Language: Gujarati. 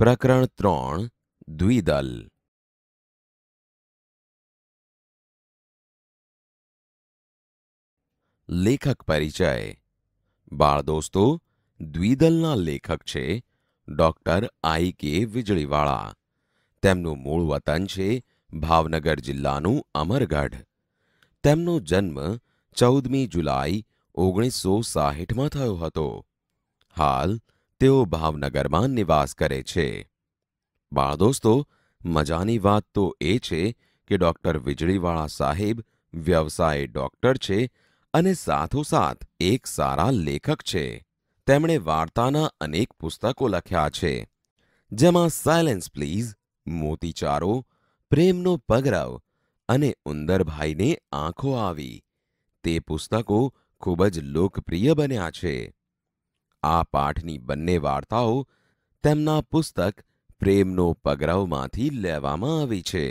પ્રકરણ ત્રણ દ્વિદલ લેખક પરિચય બાળ દોસ્તો દ્વિદલના લેખક છે ડોક્ટર આઈ કે વીજળીવાળા તેમનું મૂળ વતન છે ભાવનગર જિલ્લાનું અમરગઢ તેમનો જન્મ ચૌદમી જુલાઈ ઓગણીસો સાહીઠમાં થયો હતો હાલ તેઓ ભાવનગરમાં નિવાસ કરે છે બાળદોસ્તો મજાની વાત તો એ છે કે ડૉક્ટર વીજળીવાળા સાહેબ વ્યવસાય ડૉક્ટર છે અને સાથોસાથ એક સારા લેખક છે તેમણે વાર્તાના અનેક પુસ્તકો લખ્યા છે જેમાં સાયલેન્સ પ્લીઝ મોતીચારો પ્રેમનો પગરવ અને ઉંદરભાઈને આંખો આવી તે પુસ્તકો ખૂબ જ લોકપ્રિય બન્યા છે આ પાઠની બંને વાર્તાઓ તેમના પુસ્તક પ્રેમનો પગરવમાંથી લેવામાં આવી છે